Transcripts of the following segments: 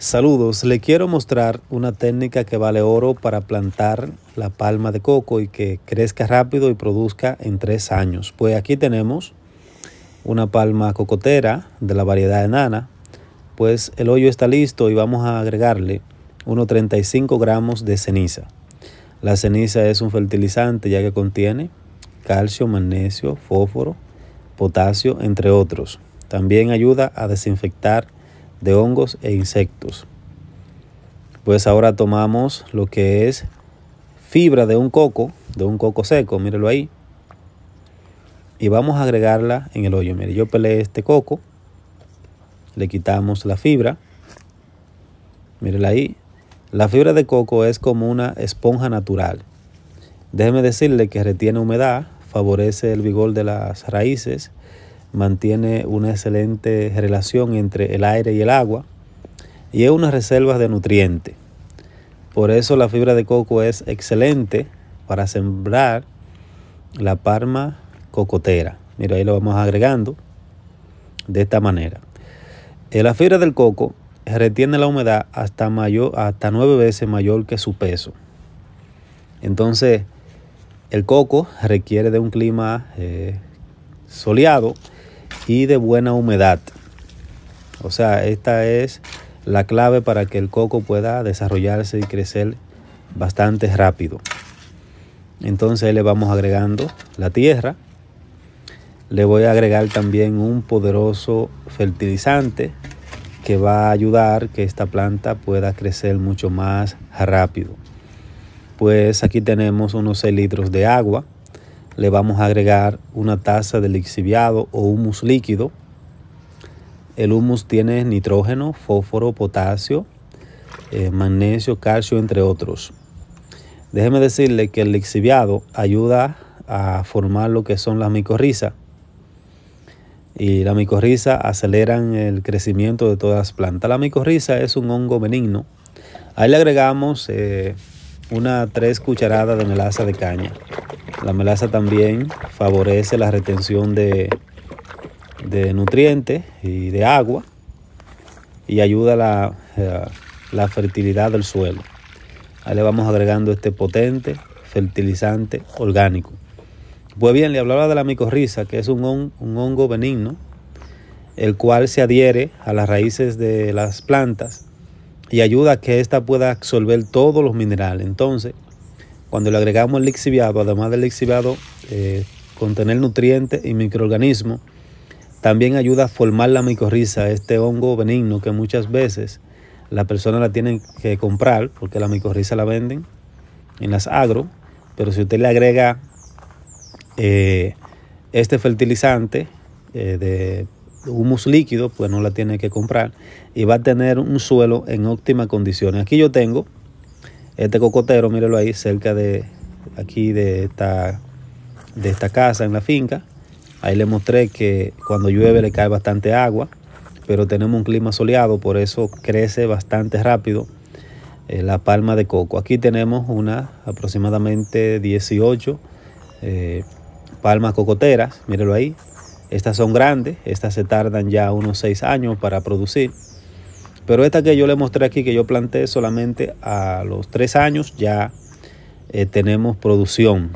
Saludos, le quiero mostrar una técnica que vale oro para plantar la palma de coco y que crezca rápido y produzca en tres años. Pues aquí tenemos una palma cocotera de la variedad enana. Pues el hoyo está listo y vamos a agregarle unos 35 gramos de ceniza. La ceniza es un fertilizante ya que contiene calcio, magnesio, fósforo, potasio, entre otros. También ayuda a desinfectar de hongos e insectos. Pues ahora tomamos lo que es fibra de un coco, de un coco seco, mírelo ahí. Y vamos a agregarla en el hoyo. Mire, yo pelé este coco, le quitamos la fibra. mirela ahí. La fibra de coco es como una esponja natural. Déjeme decirle que retiene humedad, favorece el vigor de las raíces, mantiene una excelente relación entre el aire y el agua y es una reserva de nutrientes. Por eso la fibra de coco es excelente para sembrar la palma cocotera. Mira, ahí lo vamos agregando de esta manera. Eh, la fibra del coco retiene la humedad hasta, hasta nueve veces mayor que su peso. Entonces, el coco requiere de un clima eh, soleado y de buena humedad. O sea, esta es la clave para que el coco pueda desarrollarse y crecer bastante rápido. Entonces le vamos agregando la tierra. Le voy a agregar también un poderoso fertilizante que va a ayudar que esta planta pueda crecer mucho más rápido. Pues aquí tenemos unos 6 litros de agua le vamos a agregar una taza de lixiviado o humus líquido. El humus tiene nitrógeno, fósforo, potasio, eh, magnesio, calcio, entre otros. Déjeme decirle que el lixiviado ayuda a formar lo que son las micorrizas. Y las micorrizas aceleran el crecimiento de todas las plantas. La micorriza es un hongo benigno. Ahí le agregamos eh, una tres cucharadas de melaza de caña. La melaza también favorece la retención de, nutrientes y de agua y ayuda a eh, la, fertilidad del suelo. Ahí le vamos agregando este potente fertilizante orgánico. Pues bien, le hablaba de la micorriza, que es un, un hongo benigno, el cual se adhiere a las raíces de las plantas y ayuda a que ésta pueda absorber todos los minerales. Entonces, cuando le agregamos el lixiviado, además del lixiviado eh, contener nutrientes y microorganismos, también ayuda a formar la micorriza, este hongo benigno que muchas veces la persona la tienen que comprar porque la micorriza la venden en las agro, pero si usted le agrega eh, este fertilizante eh, de humus líquido, pues no la tiene que comprar y va a tener un suelo en óptimas condiciones. Aquí yo tengo este cocotero, mírelo ahí, cerca de aquí de esta, de esta casa en la finca. Ahí le mostré que cuando llueve le cae bastante agua, pero tenemos un clima soleado, por eso crece bastante rápido eh, la palma de coco. Aquí tenemos una aproximadamente 18 eh, palmas cocoteras, mírelo ahí. Estas son grandes, estas se tardan ya unos 6 años para producir. Pero esta que yo le mostré aquí, que yo planté solamente a los tres años, ya eh, tenemos producción.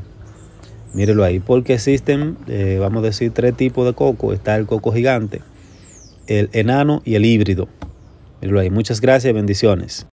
Mírelo ahí, porque existen, eh, vamos a decir, tres tipos de coco. Está el coco gigante, el enano y el híbrido. Mírelo ahí. Muchas gracias, bendiciones.